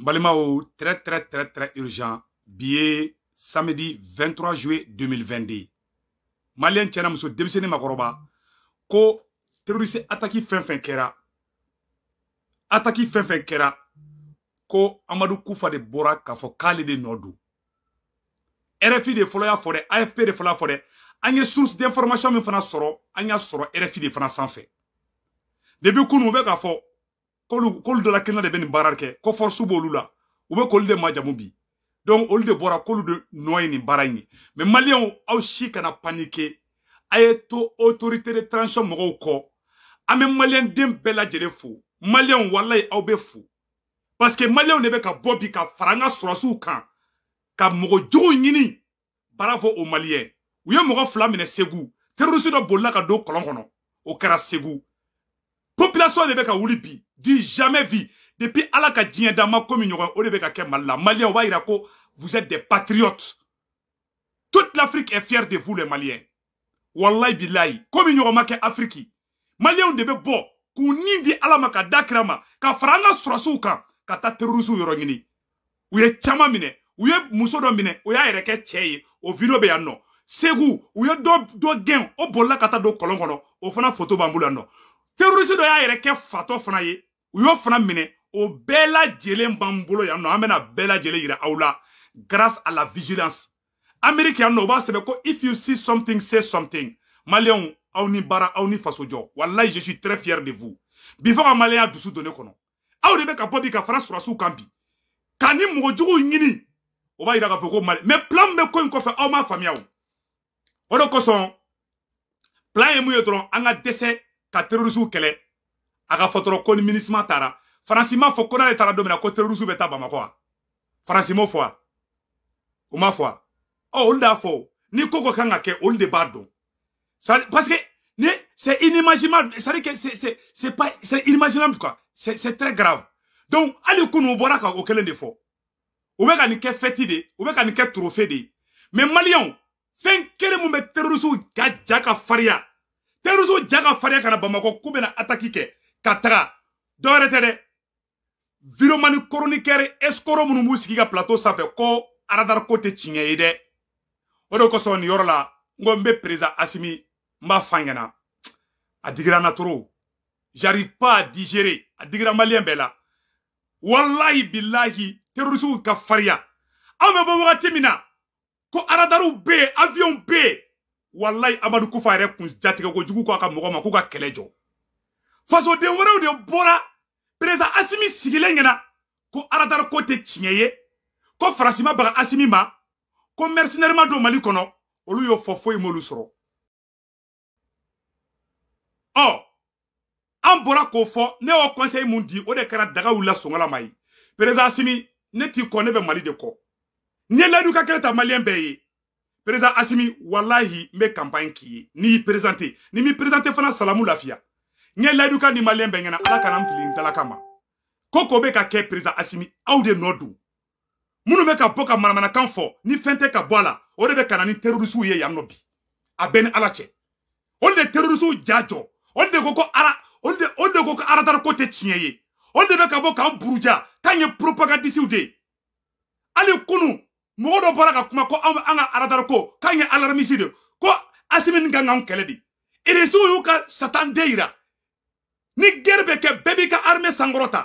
n balimao très très très très urgent bi ye samedi 23 juillet 2022 maliyɛn cɛna muso denmisɛni makɔrɔba ko teroriste ataki fɛn fɛn kɛra ataki fɛn fɛn kɛra ko amadu kufa de bɔra k'a fɔ k'ale de nɔ don rfi de fɔlɔ y'a fɔ dɛ afp de fɔlɔ y'a fɔ dɛ an ye source d'information min fana sɔrɔ an y'a sɔrɔ rfi de fana sanfɛ depuis kunu u bɛ k'a fɔ k'olu dɔ la kɛnɛ de bɛ nin baara kɛ ko force b'olu la u bɛ k'olu de majamu bi donc olu de bɔra k'olu de nɔ ye nin baara in ye mais maliyɛnw aw si kana panike a ye to autorité de transition mɔgɔw kɔ an bɛ maliyɛn den bɛɛ lajɛlen fo maliyɛnw walayi aw bɛ fo parce que maliyɛnw de bɛ ka bɔ bi ka fara an ka sɔrɔsiw kan ka mɔgɔ jugu ɲini baara fɔ o maliyɛn u ye mɔgɔ fila minɛ segu terorisi dɔ bolila ka don kɔlɔn kɔnɔ o kɛra segu population de bɛ ka wuli bi du jamais vu depuis Alaka Djien diɲɛ ma ko o de mali vous êtes des patriotes toute l'Afrique est fière de vous les maliens Wallahi Billahi comme min ɲɔgɔn ma kɛ on devait de qu'on bɔ k'u ni ka da kira ma ka fara an ka sɔrɔsiw kan muso y'a yɛrɛ kɛ o segu u do do o bolila ka do don o fana foto Bamboulano. bolo do y'a fana Uyo fana mine, o Bela Jele b'an bolo no amena an jele bɛɛ grâce à la vigilance amérique yan b'a sebe ko if you see something say something Malion, aw ni bara, aw ni faso jo, Wallah je suis très fier de vous bi fɔ ka maliyɛnya dusu don ne aw de ka bɔ bi ka frasura surasiw kambi. bi ka ni mɔgɔ o b'a ira k'a foko mais plan me ko in kɔfɛ aw m'a faamuya o o de plan ye mun ye dɔrɔn ka dɛsɛ a ka fɔtɔrɔ ko ni minisima taara faransi m'a fɔ ko n'ale taara don min na ko terorisiw bɛ taa bamakɔ wa faransi m'o fɔ wa u m'a fɔ wa ɔ olu de y'a fɔ o ni ko ko kan ka kɛ olu de b'a dɔn parce que ni c'est inimaginable c'est à dire que c'est c'est c'est pas c'est inimaginable quoi c'est c'est très grave donc hali kunun u bɔra ka o kelen de fɔ u bɛ ka nin kɛ fɛti de u bɛ ka nin kɛ trophée de ye mais maliyɛnw fɛn kelen mun bɛ terorisiw ka ja ka fariya terorisiw ja ka fariya ka na bamakɔ k'u bɛna ataki kɛ ka taga dɔ yɛrɛ tɛ dɛ viromani koronikɛri eskoro minnu b'u sigi ka plateau sanfɛ ko aradari ko tɛ tiɲɛ ye dɛ o de kosɔn nin yɔrɔ la n ko n bɛ perezan asimi n b'a f'a ɲɛna a digira n na toro j'arrive pas à digérer a digira maliyɛn bɛɛ la walahi bilahi terorisiw ka fariya anw bɛ bɔ wagati min na ko aradariw bɛ yen avion bɛ yen walahi amadu kufa yɛrɛ kun jatigɛ jugu ko a ka mɔgɔ ma k'u ka kɛlɛ jɔ fasoden wɛrɛw de bɔra perezan asimi sigilen ɲɛna ko aradari ko tɛ tiɲɛ ye ko farasi ma baga asimi ma ko mɛrisinɛri ma don mali kɔnɔ olu y'o fɔ foyi m'olu sɔrɔ ɔ an bɔra k'o fɔ ne y'o kɔnseyi mun di o de kɛra daga wulila sɔngɔla ma ye perezan asimi ne t'i kɔ ne bɛ mali de kɔ n ye layidu ka kelen ta maliyɛn bɛɛ ye perezan asimi walahi n bɛ kanpaɲi k'i ye n'i y'i perezante n'i m'i perezante fana salamu lafiya nye ye layiduka ni malembe ngena ɲɛna ala kana n fili n talaka ma ko ko bɛ ka kɛ asimi au de nodu munu minnu bɛ ka bɔ ka manamanakan fɔ ni fente ka bwala a la o ni terorisiw ye ya nɔ bi a bɛɛ ala cɛ o de terorisiw ja jɔ o de koko ko ara o de o de ko ko aradari ko tɛ ye o de bɛ ka bɔ k'an buruja k'an ye propagandisiw kunu mɔgɔ dɔ bɔra ka kuma ko anga ka aradari ko kanye ye alarmisi de ko asimi nganga kan k'an kɛlɛ ka satan deira ni gɛrɛ bɛ kɛ bɛɛ b'i ka armée sankɔrɔta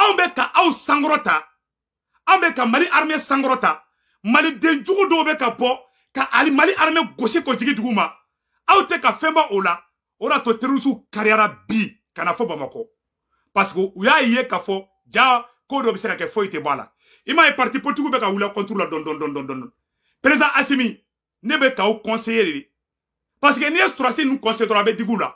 anw bɛ ka aw sankɔrɔta anw bɛ ka mali armée sankɔrɔta maliden jugu dɔw bɛ ka bɔ ka ali mali armée gosi k'o jigi dugu ma aw tɛ ka fɛn bɔ o la o de y'a to terroriste kariyara bi ka na fɔ bamakɔ parce que u y'a ye k'a fɔ ja ko dɔ bɛ se ka kɛ foyi tɛ bɔ a la i m'a ye parti politique bɛ ka wuli contre la dɔn dɔn dɔn dɔn dɔn président asimi ne bɛ k'aw conseiller de parce que n'i ye sɔrɔsi ninnu conseiller dɔrɔn a bɛ digi u la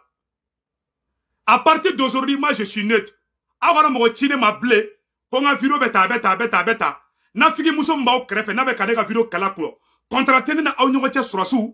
À partir d'aujourd'hui, moi, je suis neutre. Avant de retirer ma blé, quand un vidéo beta, beta, beta, n'a fini mousso mba au crève, n'a pas qu'à vidéo kalaklo. Contraté na au nyongotia surasu,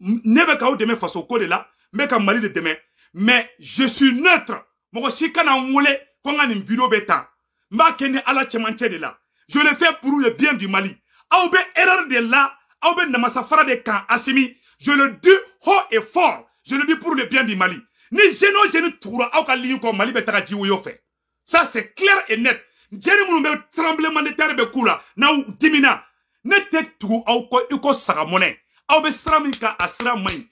ne sou. ka ou demain face au code là, mais qu'à mali de demain. Mais je suis neutre. aussi, chika na moule, quand un vidéo ma Mba à ala tchemanche de là. Je le fais pour le bien du Mali. Aubé erreur de là, aoube namasafara de camp, asimi. Je le dis haut et fort. Je le dis pour le bien du Mali. ni jeune o jeune tugura aw ka ligne kɔ mali bɛ taga ji woyo fɛ ça c'est clair et net jeune minnu bɛ tremblement de terre bɛ k'u la n'aw dimina ne tɛ tugu aw kɔ i ko saga mɔnɛ aw bɛ sira min kan a sira man ɲi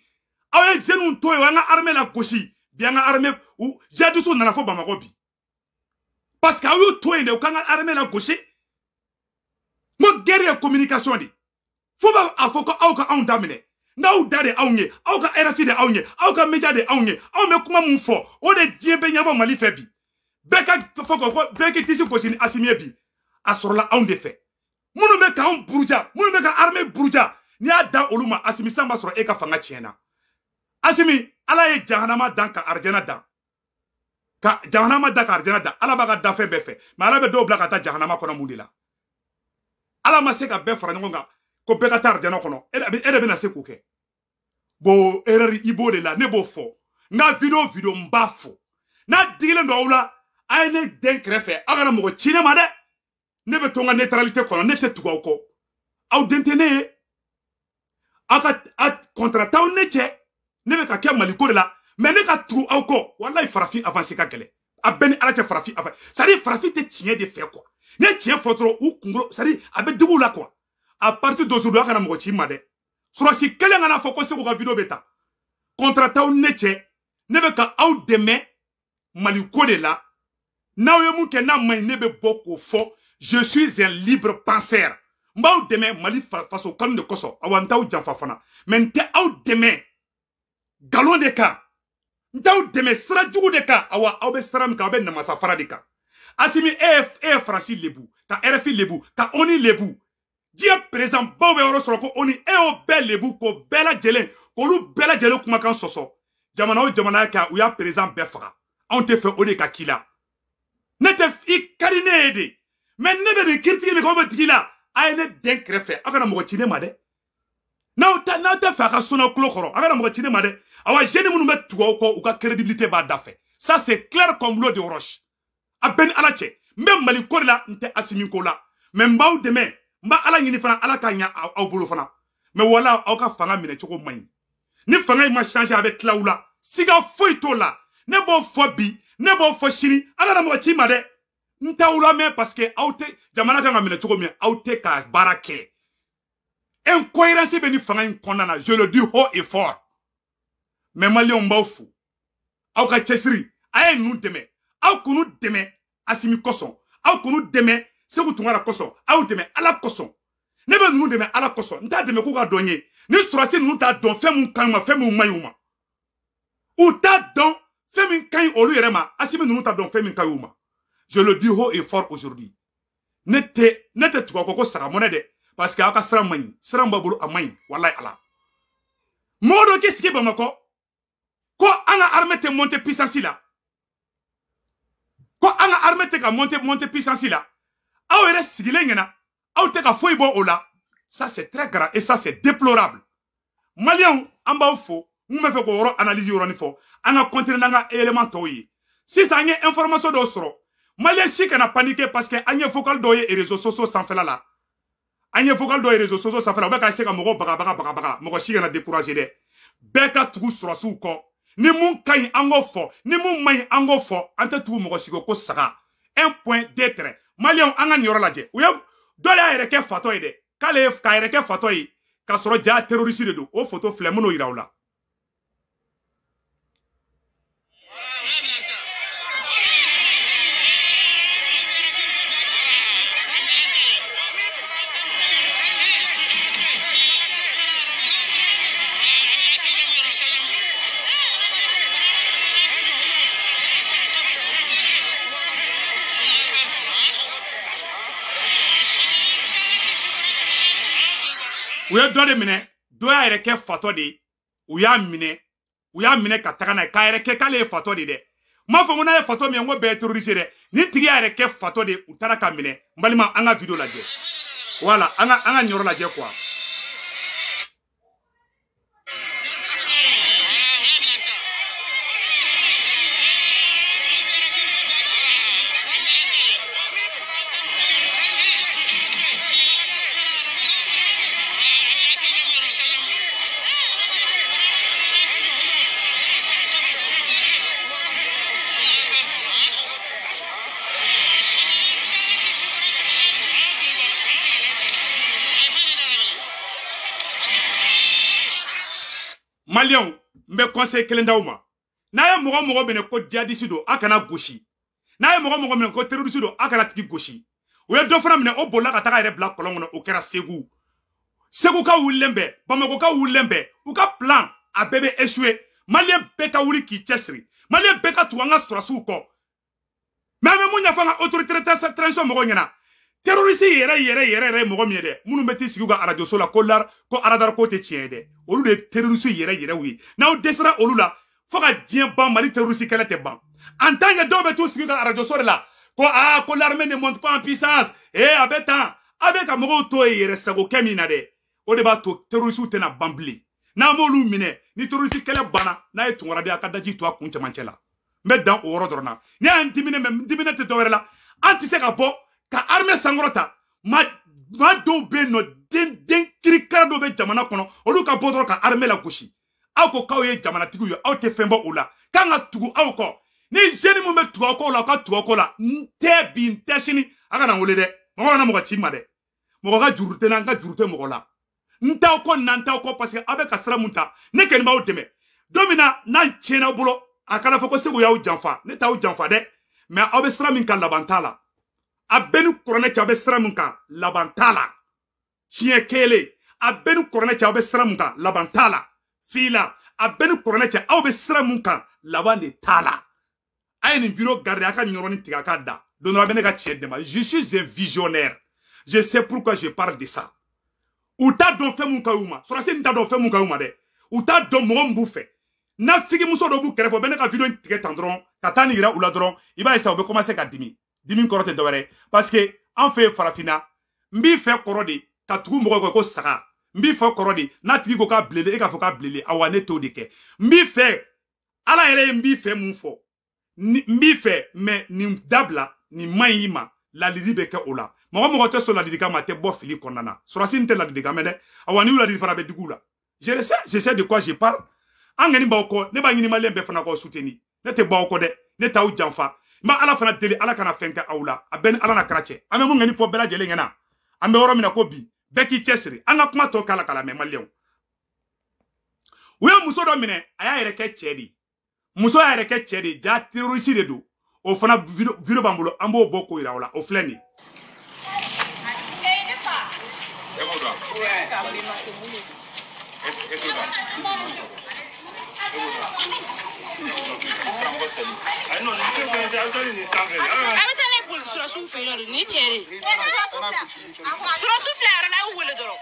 aw ye jeunew to yen an ka armée la gosi bi an ka armée jadisiw nana fo bamakɔ bi parce que aw y'u to yen de u kan ka armée la gosi n ko guerre ye communication de fo b'a fɔ ko aw ka anw daminɛ n'aw da de anw ye aw ka rfi de anw ye aw ka media de anw ye anw bɛ kuma min fɔ o de diɲɛ bɛ ɲɛbɔ mali fɛ bi bɛɛ ka fɔ ko bɛɛ k'i disi gosi ni asimiye bi a sɔrɔla anw de fɛ minnu bɛ k'anw buruja minnu bɛ ka armée buruja n'i y'a da olu ma asimi san b'a sɔrɔ e ka fanga tiɲɛna asimi ala ye jahanama dan ka arijana dan ka jahanama da ka arijana da ala b'a ka dafɛn bɛɛ fɛ mɛ ala bɛ dɔw bila ka taa jahanama kɔnɔ mun de la ala ma se ka bɛɛ fara ɲɔgɔn kan ko bɛɛ ka taa arijana kɔnɔ e de bɛna e se k'o kɛ bon erreur i b'o de la ne b'o fɔ n ka video video n b'a fɔ n'a digilen don aw la a ye ne den kɛrɛfɛ aw kana mɔgɔ ci ne ma dɛ ne bɛ to n ka neutralité kɔnɔ ne tɛ tugu aw kɔ aw den tɛ ne ye aw ka contrat t'aw ne cɛ ne bɛ ka kɛ maliko de la mɛ ne ka tugu aw kɔ walayi farafin avance ka gɛlɛ a bɛɛ ni ala cɛ farafin avance c'est à dire farafin tɛ tiɲɛ de fɛ quoi ne tiɲɛ fɔ dɔrɔn u kunkolo c'est à dire a bɛ digi u la quoi à partir d'aujourd'hui a kana mɔgɔ ci ma dɛ sɔrɔsi kelen kana fɔ ko segu ka video bɛ ta contrat t'aw ne cɛ ne bɛ ka aw dɛmɛ maliko de la n'aw ye mun kɛ n'a man ɲi ne bɛ bɔ k'o fɔ je suis un libre penseur n b'aw dɛmɛ mali faso kanu de kosɔn awa n t'aw janfa fana mɛ n tɛ aw dɛmɛ galon de kan n t'aw dɛmɛ sira jugu de kan awa aw bɛ sira min kan aw bɛ namasafara de kan asimi e ye e ye faransi lebu ka rfi lebu ka oni lebu Dieu perezan baw bɛ yɔrɔ sɔrɔ ko oni e y'o bɛɛ lebu k'o bɛɛ lajɛlen k'olu bɛɛ lajɛlen kumakan Soso. jamana o jamana ka, u y'a perezan befra. On anw fait fɛ o ne te fi kari ne Mais de ne bɛ nin kiritigi min kɛ o ne den kɛrɛfɛ aw kana mɔgɔ ci ne ma dɛ n'aw ta fa tɛ fɛ a ka sɔnna made. aw awa jeunes met toi ou u ka crédibilité b'a da ça c'est clair comme l'eau de roche a ben alache même cɛ n bɛ mali ko la n tɛ n ba ala ɲini fana ala ka ɲa aw bolo fana mɛ wala aw ka fanga minɛcogo man ɲi ni fanga in ma change a bɛ tila u la siga foyi t'o la ne b'o fɔ bi ne b'o fɔ sini ala na mɔgɔ ci ma dɛ n t'aw lamɛn paseke aw tɛ jamana kan ka minɛ cogo min aw tɛ ka baara kɛ incohérence bɛ ni fanga in kɔnɔna na je le dis haut et fort mɛ maliyɛnw b'aw fo aw ka cɛsiri a ye ninnu dɛmɛ aw kunu dɛmɛ asimi kosɔn aw kunu dɛmɛ segu tunkara kosɔn a y'u dɛmɛ ala kosɔn ne bɛ ninnu dɛmɛ ala kosɔn n t'a dɛmɛ k'u ka dɔn ye ni sɔrɔsi ninnu t'a dɔn fɛn min ka ɲi u ma fɛn min t'a don. fɛn min olu yɛrɛ ma asimi t'a don. fɛn min je le dis haut et fort aujourd'hui N'était n'était tu tɛ quoi a kɔ parce que aw ka sira man ɲi sira a man ɲi ala Modo dɔ k'i sigi bamakɔ ko an ka armée tɛ monter puissance la ko an ka te ka monter monter puissance la aw yɛrɛ sigilen ɲɛna aw tɛ ka foyi ça c'est très grave et ça c'est déplorable Malion an b'aw fo n bɛ fɛ k'o yɔrɔ analyse yɔrɔnin ronifo, an ka continuer n'an ka élément tɔw information dɔw sɔrɔ maliyɛn si kana parce que anye vocal doye réseaux sociaux sanfɛla la là. Anye vocal doye ye réseaux sociaux sanfɛla u bɛ ka essayer ka mɔgɔw baga baga baga baga mɔgɔ si kana décourager dɛ bɛɛ ka tugu ni moun ka angofo, ni moun man angofo, an k'o fɔ an si ko saga un point d'être. maliyɛnw an ka nin yɔrɔ lajɛ u ye dɔ y'a yɛrɛ kɛ fatɔ ye dɛ k'ale ye k'a yɛrɛ kɛ fatɔ ye k'a sɔrɔ ja terorisi de don o foto filɛ n ben'o yira aw la u ye dɔ de minɛ dɔ y'a yɛrɛ kɛ fatɔ de u y'a minɛ u y'a minɛ ka taga n'a ye k'a yɛrɛ kɛ k'ale ye fatɔ de dɛ n b'a fɔ ko n'a ye fatɔ min ye n ko bɛɛ ye teroriste dɛ nin tigi y'a yɛrɛ kɛ fatɔ de u taara ka minɛ n balima an ka video lajɛ wala an ka an ka nin yɔrɔ lajɛ quoi maliyɛnw n bɛ kɔnsɛyi kelen d'aw ma n'a ye mɔgɔ mɔgɔ minɛ ko jihadisi don a kana gosi n'a ye mɔgɔ mɔgɔ minɛ ko terorisi don a kana tigi gosi u ye dɔ fana minɛ o bolila ka taga yɛrɛ bila kɔlɔn kɔnɔ o kɛra segu segu ka wulilen bɛɛ bamakɔ ka wulilen bɛɛ u ka plan a bɛɛ bɛ esue maliyɛn bɛɛ ka wuli k'i cɛsiri maliyɛn bɛɛ ka tugu an ka sɔrɔsiw kɔ mɛ an bɛ mun ɲɛfɔ an ka autorité transition mɔgɔw ɲɛna terorisi yɛrɛ yɛrɛ yɛrɛ yɛrɛ mɔgɔ min ye dɛ minnu bɛ t'i sigi u ka arajoso la ko lar ko aradar ko tɛ tiɲɛ dɛ olu de ye terorisi yɛrɛ yɛrɛw ye n'aw dɛsɛra olu la fo ka diɲɛ ban mali terorisi kɛlɛ tɛ ban en tant que dɔw bɛ t'u sigi u ka arajoso de la ko aa ko l'armée ne monte pas en puissance ee eh, a bɛ tan a bɛ ka mɔgɔw to ye yɛrɛ sagokɛ min na dɛ o de b'a to terorisiw tɛna ban bilen n'an m'olu minɛ ni terorisi kɛlɛ banna n'a ye tunkaradi a ka daji to a kun cɛmancɛ la n bɛ dan o yɔrɔ dɔrɔn na ne y'an dimine mɛ n dimine tɛ dɔwɛrɛ la an tɛ se ka bɔ ka armée sankɔrɔta ma ma dɔw bɛ yen nɔ den den kirikara dɔw bɛ jamana kɔnɔ olu ka bɔ dɔrɔn ka armée lagosi aw ko k'aw ye jamanatigiw ye aw tɛ fɛn bɔ o la k'an ka tugu aw kɔ ni jeune min bɛ tugu aw kɔ la aw ka tugu aw kɔ la n tɛ bi n tɛ sini a kana n wele dɛ mɔgɔ kana mɔgɔ ci n ma dɛ mɔgɔ ka juru tɛ n na n ka juru tɛ mɔgɔ la n t'aw kɔ na n t'aw kɔ parce que aw bɛ ka sira mun ta ne kɔni b'aw dɛmɛ don min na n'an tiɲɛna aw bolo a kana fɔ ko segu y'aw janfa ne t'aw janfa dɛ mɛ aw bɛ sira min ka laban t'a la a bɛɛ ni kuranɛ cɛ a bɛ sira min kan laban t'a la siɲɛ kelen a bɛɛ ni kuranɛ cɛ aw bɛ sira min kan laban t'a la fila a bɛɛ ni kuranɛ cɛ aw bɛ sira min kan laban de t'a la a ye nin video garde a ka nin yɔrɔnin tigɛ a ka da don dɔ la a bɛ ne ka cɛ dɛmɛ je suis un visionnaire je sais pourquoi je parle de ça u t'a dɔn fɛn mun ka ɲi u ma sɔrɔsi nin t'a dɔn fɛn mun ka ɲi u ma dɛ u t'a dɔn mɔgɔ min b'u fɛ n'a figimuso dɔ b'u kɛrɛfɛ u bɛ ne ka video in tigɛ tan dɔrɔn ka taa nin yira u la dɔrɔn i b'a ye sa u bɛ commencer ka dimi dimi kɔrɔ tɛ dɔwɛrɛ paseke an fɛ yen farafinna n b'i fɛ kɔrɔ de ka tugu mɔgɔ kɔ ko saga n b'i fɛ kɔrɔ de n'a tigi ko k'a bilele e k'a fɔ k'a bilele awa ne t'o de kɛ n b'i fɛ ala yɛrɛ ye n b'i fɛ mun fɔ n b'i fɛ mɛ nin dabila nin man ɲi i ma ladili bɛ kɛ o la mɔgɔ mɔgɔ tɛ sɔn ladilikan ma a tɛ bɔ fili kɔnɔna na sɔrɔsi n tɛ ladilikan mɛn dɛ awa n'i y'u ladili fana a bɛ digi u la je sais je sais de quoi je parle an kɔni b'aw kɔ ne b'a ɲinimalen bɛɛ fana kɔ soutenir ne tɛ bɔ aw kɔ dɛ ne t'aw janfa ma ala fana deli ala kana fɛn kɛ aw la a bɛɛ ni ala na kɛra cɛ an bɛ mun ŋɛni fɔ bɛɛ lajɛlen ɲɛna an bɛ yɔrɔ min na ko bi bɛɛ k'i cɛsiri an ka kuma tɔ k'a la k'a lamɛn maliyɛnw u ye muso dɔ minɛ a y'a yɛrɛ kɛ cɛ de muso y'a yɛrɛ kɛ cɛ de ja terorisi de don o fana video b'an bolo an b'o bɔ k'o yira aw la o filɛ nin ye. Avete le pulle sulla sua fila, ne tiri. Sulla sua fila era la uguale d'oro.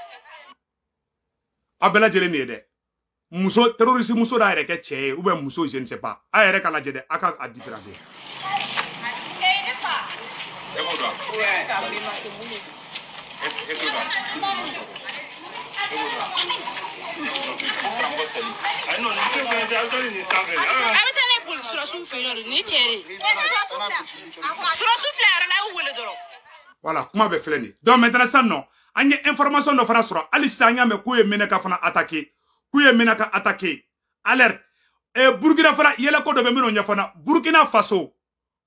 Abela jeli ne dɛ muso terroriste muso d'a yɛrɛ kɛ cɛ ye ou bien muso je ne sais pas a yɛrɛ ka lajɛ dɛ a ka a différencier. Thank you. a bɛ taa ne boli surasiw fɛ yɔrɔ ni cɛ de surasiw filɛ yɛrɛ la a y'u wele dɔrɔn. wala kuma bɛ filɛ nin ye donc maintenant sisan nɔ an ye information dɔ fana sɔrɔ hali sisan an y'a mɛn k'u ye Menaka fana attaqué k'u ye Menaka attaqué alerte eh, Burkina fana yɛlɛko dɔ bɛ minnu ɲɛfɔ n na Burkina Faso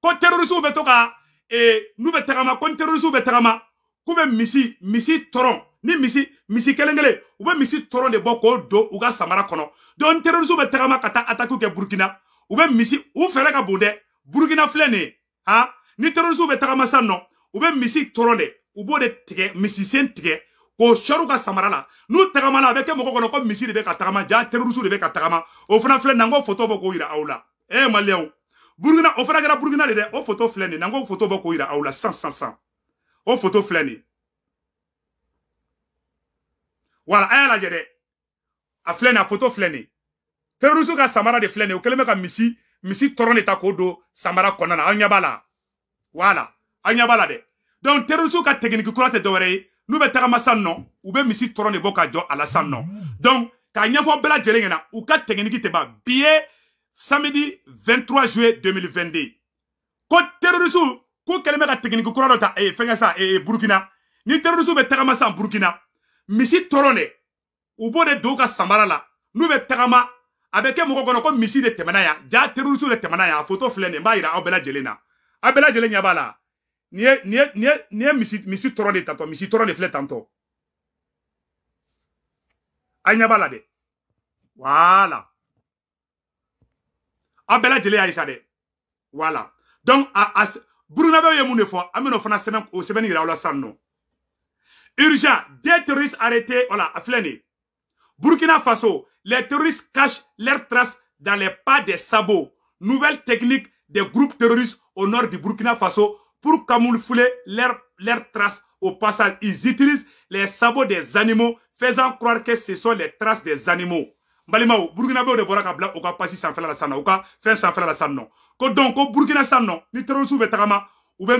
ko terroriste bɛ to ka eh, n'u bɛ tagama ko ni terroriste bɛ tagama k'u bɛ misi misi tɔrɔn ni misi misi kelen kelen u bɛ misi tɔrɔn de bɔ k'o don u ka samara kɔnɔ donc terroriste bɛ tagama ka taa attaque kɛ burukina u bɛ misi u fɛɛrɛ ka bon dɛ burukina filɛ nin ye han ni terroriste bɛ tagama sisan nɔ u bɛ misi tɔrɔn de u b'o de tigɛ misi sen tigɛ k'o sɔri u ka samara la n'u tagamana a bɛ kɛ mɔgɔ kɔnɔ ko misi de bɛ ka tagama ja terroriste de bɛ ka tagama o fana filɛ nin ye n ko photo bɔ k'o yira aw la ee maliyɛnw burukina o fana kɛra burukina de dɛ o photo filɛ nin ye n ko photo bɔ k'o yira aw la sisan sisan sisan o photo filɛ nin ye. wala a lajɛ dɛ a filɛ nin a foto filɛ nin terroriste ka samara de filɛ nin o kɛlen bɛ ka misi misi tɔrɔn de ta k'o don samara kɔnɔna na aw ɲɛ b'a la wala aw ɲɛ b'a la dɛ donc terroriste ka tekiniki kura tɛ dɔwɛrɛ ye n'u bɛ tagama san nɔ u bɛ misi tɔrɔn de bɔ ka jɔ a la san nɔ donc k'a ɲɛfɔ bɛɛ lajɛlen ɲɛna u ka tekiniki tɛ ban bi ye samedi 23 juillet 2022 ko terroriste ko kɛlen bɛ ka tekiniki kura dɔ ta eh, fɛnkɛ sa eh, eh burukina ni terroriste bɛ tagama san burukina misi tɔrɔn de u b'o de don u ka samara la n'u bɛ tagama a bɛ kɛ mɔgɔ kɔnɔ ko misi de tɛmɛna yan ja terroriste de tɛmɛna yan a foto filɛ nin ye n b'a yira aw bɛɛ lajɛlen na aw bɛɛ lajɛlen ɲɛ b'a la nin ye nin ye nin ye nin ye misi misi tɔrɔn de tantɔ misi tɔrɔn de filɛ tantɔ aw ɲɛ b'a la dɛ wala aw bɛɛ lajɛlen y'a ye sa dɛ wala donc a a burunabew ye mun de fɔ an bɛ n'o fana sɛbɛn o sɛbɛnni yira aw la sisan nɔ. Urgent, des terroristes arrêtés, voilà, à flâner. Burkina Faso, les terroristes cachent leurs traces dans les pas des sabots. Nouvelle technique des groupes terroristes au nord du Burkina Faso pour camoufler leurs, leurs traces au passage. Ils utilisent les sabots des animaux, faisant croire que ce sont les traces des animaux. Balimao, Burkina Faso de Boraka Blanc, la sana, pas la sana. Donc, Burkina Faso, ni terroristes ou ou bien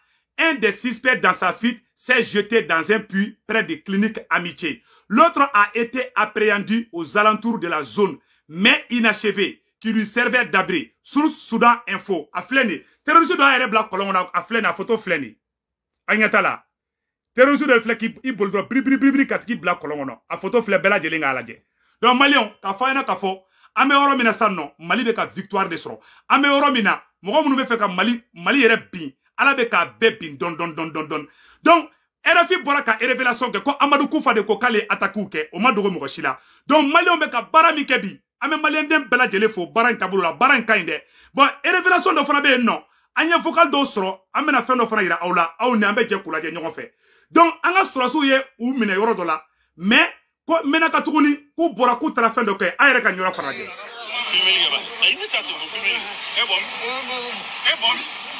Un des suspects dans sa fuite s'est jeté dans un puits près des cliniques Amitié. L'autre a été appréhendé aux alentours de la zone, mais inachevé, qui lui servait d'abri. Source Soudan Info, a fléné. Terroriste de être blanc colon, a fléné, a photo fléné. Agnatala. Terroriste de qui il bri bri bri bri, qui blanc colon, a photo fléné, bella la Donc, Malion, ta faïna ta fo, ame mina non, Mali de victoire de soro. Ame mina, be Mali, Mali yere bin. ala bɛ k'a bɛɛ bin dɔn dɔn dɔn dɔn dɔn donc rfi bɔra ka révélation kɛ ko amadu kufa de ko k'ale atakiw kɛ o ma dogo mɔgɔ si la donc maliyɛnw bɛ ka baara min kɛ bi an bɛ maliyɛnden bɛɛ lajɛlen fo baara in taabolo la baara in ka ɲi dɛ bon révélation dɔ fana bɛ yen nɔ an ye vocal dɔw sɔrɔ an bɛna fɛn dɔ fana yira aw la aw ni an bɛ jɛ k'u lajɛ ɲɔgɔn fɛ donc an ka sɔrɔsiw ye u minɛ yɔrɔ dɔ la mais ko mɛnna ka tuguni k'u bɔra k'u taara fɛn dɔ kɛ an yɛrɛ ka ɲɔrɔ fana lajɛ.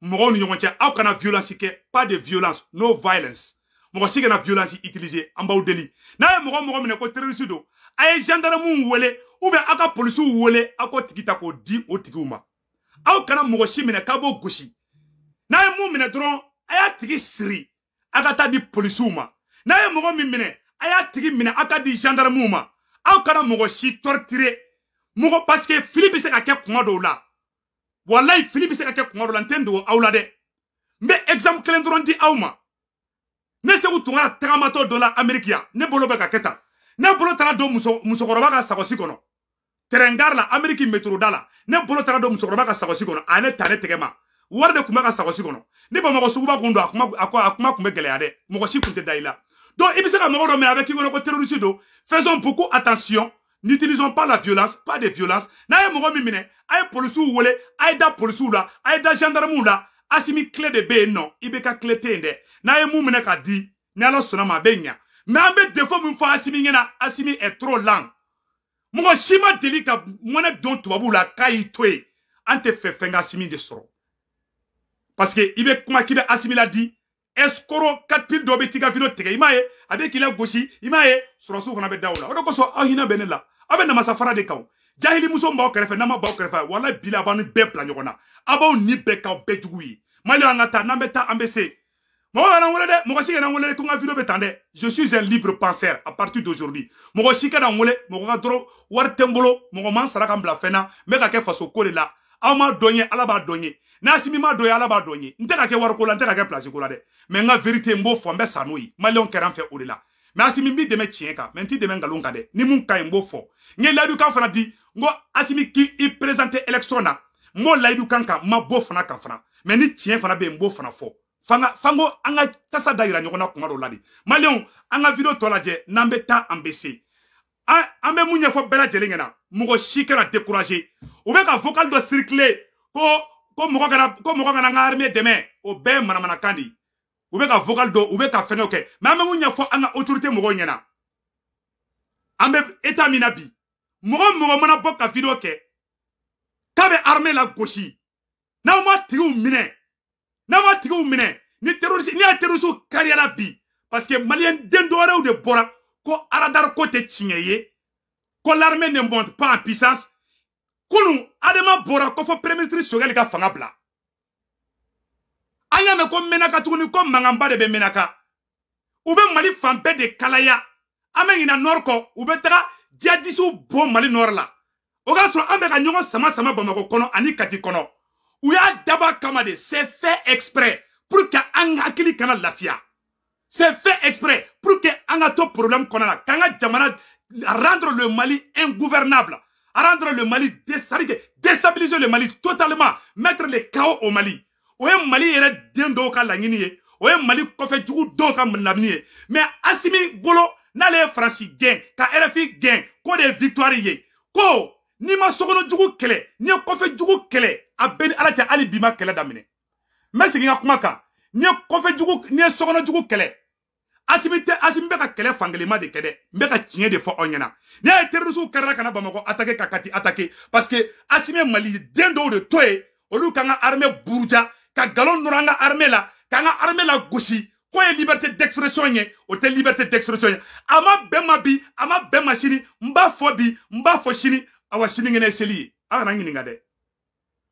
mɔgɔw ni ɲɔgɔn cɛ aw kana violence kɛ pas de violence no violence mɔgɔ si kana violence utiliser an b'aw deli n'a ye mɔgɔ mɔgɔ minɛ ko terroriste don a ye gendarmew wele ubiyɛn aw ka polisiw wele aw k'o tigi ta k'o di o tigiw ma aw kana mɔgɔ si minɛ k'a b'o gosi n'a ye mun minɛ dɔrɔn a y'a tigi siri aw ka taa di polisiw ma n'a ye mɔgɔ min minɛ a y'a tigi minɛ aw ka di gendarmew ma aw kana mɔgɔ si tɔritire mɔgɔ parce que fili bɛ se ka kɛ kuma dɔw la walayi fili bɛ se ka kɛ kuma dɔ la n tɛ n dogo aw la dɛ n bɛ exemple kelen dɔrɔn di aw ma ne segu tun ka tagamatɔ dɔ la ameriki yan ne bolo bɛ ka kɛ tan ne bolo taara don musokɔrɔba ka sagosi kɔnɔ tɛrɛnkari la ameriki metroda la ne bolo taara don musokɔrɔba ka sagosi kɔnɔ a ne ta ne tɛgɛ ma wari de tun bɛ ka sagosi kɔnɔ ni bamakɔ suguba kun don a kuma a kuma tun bɛ gɛlɛya dɛ mɔgɔ si tun tɛ da i la donc i bɛ se ka mɔgɔ dɔ minɛ a bɛ k'i kɔnɔ ko teroriste don faisons beaucoup attention n'utilisons pas la violence pas de violence n'a ye mɔgɔ min minɛ a ye polisiw wele a ye da polisiw la a ye da gendarmew la asimi kile de bɛ yen nɔ i bɛ ka kile te yen dɛ n'a ye mun minɛ ka di ni ala sɔnna ma a bɛ ɲa mɛ an bɛ defo min fɔ asimi ɲɛna asimi est trop lent mɔgɔ si ma deli ka mɔnɛ don tubabuw la k'a y'i to yen an tɛ fɛ fɛn ka asimi de sɔrɔ parce que i bɛ kuma k'i bɛ asimi la di escoro katpil dɔ bɛ t'i ka video tigɛ i m'a ye a bɛ k'i la gosi i m'a ye sɔrɔsiw fana bɛ da o la o de kosɔn aw hinɛ bɛ ne la aw bɛ namasafara de kan o jahili muso min b'aw kɛrɛfɛ n'a ma b'aw kɛrɛfɛ wala bi la a b'aw ni bɛɛ bila ɲɔgɔn na a b'aw ni bɛɛ k'aw bɛɛ jugu ye maliyɛn an ka taa n'an bɛ taa an bɛ se mɔgɔ kana n wele dɛ mɔgɔ si kana n wele ko n ka video bɛ tan dɛ je suis un libre penseur à partir d'aujourd'hui mɔgɔ si kana n wele mɔgɔ ka dɔrɔn wari tɛ n bolo mɔgɔ man sara ka n bila fɛn na n bɛ ka kɛ faso ko de la aw ma dɔn ye ala b'a dɔn ye n'a si min ma dɔn ye ala b'a dɔn ye n tɛ ka kɛ wariko la n tɛ ka kɛ pilasi ko la dɛ mɛ n ka verite n b'o fɔ n bɛ sa n'o ye maliyɛnw kɛra n fɛ o de la mɛ asimi n b'i dɛmɛ tiɲɛ kan mɛ n t'i dɛmɛ nkalon kan dɛ ni mun ka ɲi n b'o fɔ n ye layidukan fana di n ko asimi k'i perezante election na n b'o layidukan kan n ma b'o fana kan fana mɛ ni tiɲɛ fana bɛ yen n b'o fana fɔ fanga fanko an ka tasa da yira ɲɔgɔn na kuma dɔ la de maliyɛnw an ka video tɔ lajɛ n'an bɛ taa an bɛ se an an bɛ mun ɲɛfɔ bɛɛ lajɛlen ɲɛna mɔgɔ si kana décourager u bɛ ka vocal dɔ circuler ko ko mɔgɔ kana ko mɔgɔ kana an ka armée dɛmɛ o bɛɛ ye manamanakan de ye u bɛ ka vocal dɔ u bɛ ka fɛngɛw kɛ mɛ an bɛ mun ɲɛfɔ an ka autorité mɔgɔw ɲɛna an bɛ état min na bi mɔgɔ mɔgɔ mana bɔ ka video kɛ k'a bɛ armée la gosi n'aw ma tigiw minɛ n'aw ma tigiw minɛ ni terroriste ni a terroriste kariyara bi parce que maliyɛn den dɔwɛrɛw de bɔra ko aradar ko tɛ tiɲɛ ye ko l'armée ne monte pas en puissance kunun adama bɔra ko fɔ premier ministre sogɛli ka fanga bila Comme y'a ko menaka ko de menaka Ube mali fanpe de kalaya Amen ina norko nɔri kɔ u bon mali norla. là. o k'a ka sama sama ani kati kono. y'a daba kama de c'est fait exprès pour que anga canal kana lafia. c'est fait exprès pour que an to problème qu'on la k'an jamana a rendre le mali ingouvernable rendre le mali déstabiliser le mali totalement mettre le chaos au mali o ye mali yɛrɛ den dɔw ka laɲini ye o ye mali kɔfɛjugu dɔw ka lamini ye mɛ asimi bolo n'ale ye faransi gɛn ka rfi gɛn k'o de ye victoire ye ko n'i ma sokɔnɔjugu kɛlɛ n'i ye kɔfɛjugu kɛlɛ a bɛɛ ni ala cɛ hali bi ma kɛlɛ daminɛ n bɛ segin ka kuma kan n'i ye kɔfɛjugu n'i ye sokɔnɔjugu kɛlɛ asimi tɛ asimi bɛ ka kɛlɛ fankelenma de kɛ dɛ n bɛ ka tiɲɛ de fɔ aw ɲɛna n'i y'a ye terroriste kɛrɛla ka na bamakɔ attaquer ka kati attaquer parce que asimi ye maliden dɔw de to yen olu kan ka armée buruja ka galon dɔrɔn an ka armée la k'an ka armée la gosi k'o ye liberté d'expression ye o tɛ liberté d'expression ye a ma bɛn ma bi a ma bɛn ma sini n b'a fɔ bi n b'a fɔ sini awa sinikɛnɛ ye seli ye a kana ɲininka dɛ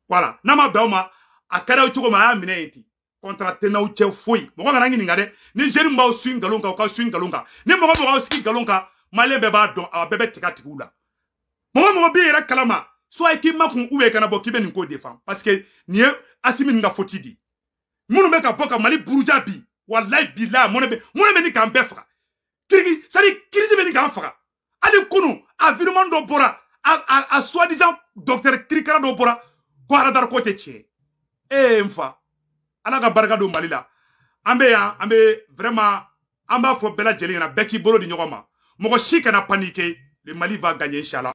wala n'a ma bɛn aw ma a kɛra aw cogo ma a y'a minɛ yen ten kɔntara tɛ n'aw cɛ foyi mɔgɔ kana ɲininka dɛ ni jeune min b'aw sun nkalon kan u ka sun nkalon kan ni mɔgɔ mɔgɔ aw sigi nkalon kan maliyɛn bɛɛ b'a dɔn a bɛɛ bɛ tigɛ tigiw la mɔgɔ mɔgɔ b'i yɛrɛ kalama soit i k'i makun i kana bɔ k'i bɛ nin ko défend parce que nin ye asimi nin ka foti de ye minnu bɛ ka bɔ ka mali buruja bi walayi bi la mɔnɛ bɛ mɔnɛ bɛ nin k'an bɛɛ faga kiriki sadi kirisi bɛ nin k'an faga hali kunu a virement dɔ bɔra a a a soi-disant docteur kirikara dɔ bɔra ko aradar ko tɛ tiɲɛ ee eh, n fa ala ka barika don mali la an bɛ yan an bɛ vraiment an b'a fɔ bɛɛ lajɛlen ɲɛna bɛɛ k'i bolo di ɲɔgɔn ma mɔgɔ si kana paniquer le mali va gagner inchallah